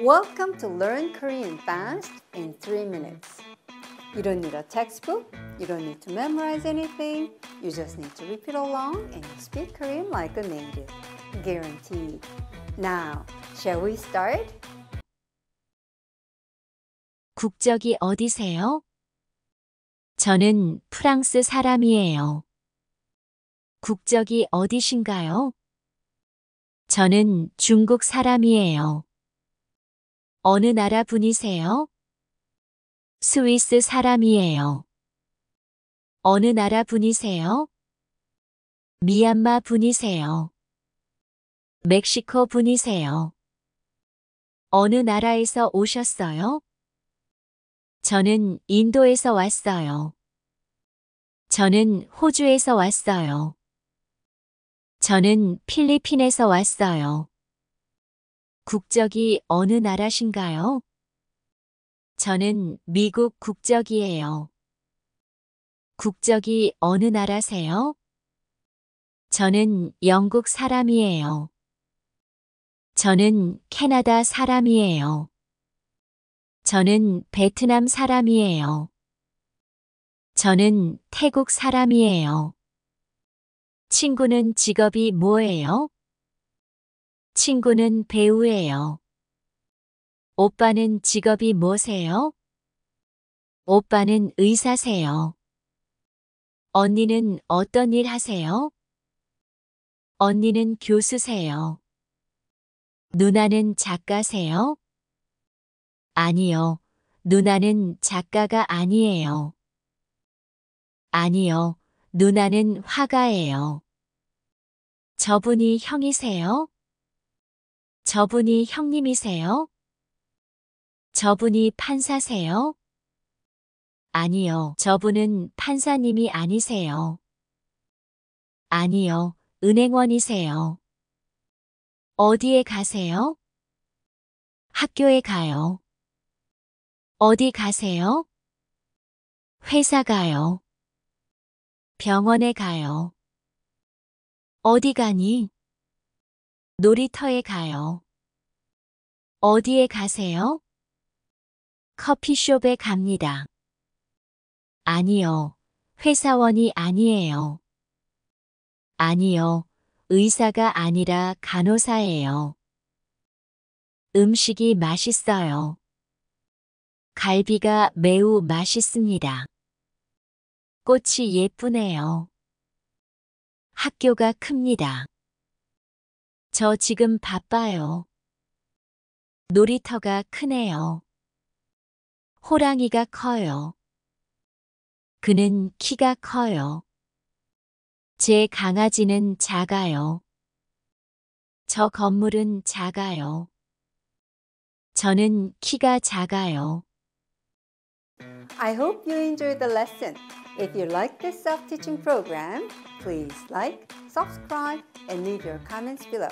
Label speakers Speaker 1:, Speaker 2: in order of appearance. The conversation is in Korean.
Speaker 1: Welcome to Learn Korean Fast in 3 Minutes. You don't need a textbook, you don't need to memorize anything, you just need to repeat along and speak Korean like a native. Guaranteed. Now, shall we start?
Speaker 2: 국적이 어디세요? 저는 프랑스 사람이에요. 국적이 어디신가요? 저는 중국 사람이에요. 어느 나라 분이세요? 스위스 사람이에요. 어느 나라 분이세요? 미얀마 분이세요. 멕시코 분이세요. 어느 나라에서 오셨어요? 저는 인도에서 왔어요. 저는 호주에서 왔어요. 저는 필리핀에서 왔어요. 국적이 어느 나라신가요? 저는 미국 국적이에요. 국적이 어느 나라세요? 저는 영국 사람이에요. 저는 캐나다 사람이에요. 저는 베트남 사람이에요. 저는 태국 사람이에요. 친구는 직업이 뭐예요? 친구는 배우예요. 오빠는 직업이 뭐세요? 오빠는 의사세요. 언니는 어떤 일 하세요? 언니는 교수세요. 누나는 작가세요? 아니요. 누나는 작가가 아니에요. 아니요. 누나는 화가예요. 저분이 형이세요? 저분이 형님이세요? 저분이 판사세요? 아니요. 저분은 판사님이 아니세요. 아니요. 은행원이세요. 어디에 가세요? 학교에 가요. 어디 가세요? 회사 가요. 병원에 가요. 어디 가니? 놀이터에 가요. 어디에 가세요? 커피숍에 갑니다. 아니요. 회사원이 아니에요. 아니요. 의사가 아니라 간호사예요. 음식이 맛있어요. 갈비가 매우 맛있습니다. 꽃이 예쁘네요. 학교가 큽니다. 저 지금 바빠요. 놀이터가 크네요. 호랑이가 커요. 그는 키가 커요. 제 강아지는 작아요. 저 건물은 작아요. 저는 키가 작아요. I hope you
Speaker 1: enjoyed the lesson. If you like this self-teaching program, please like, subscribe, and leave your comments below.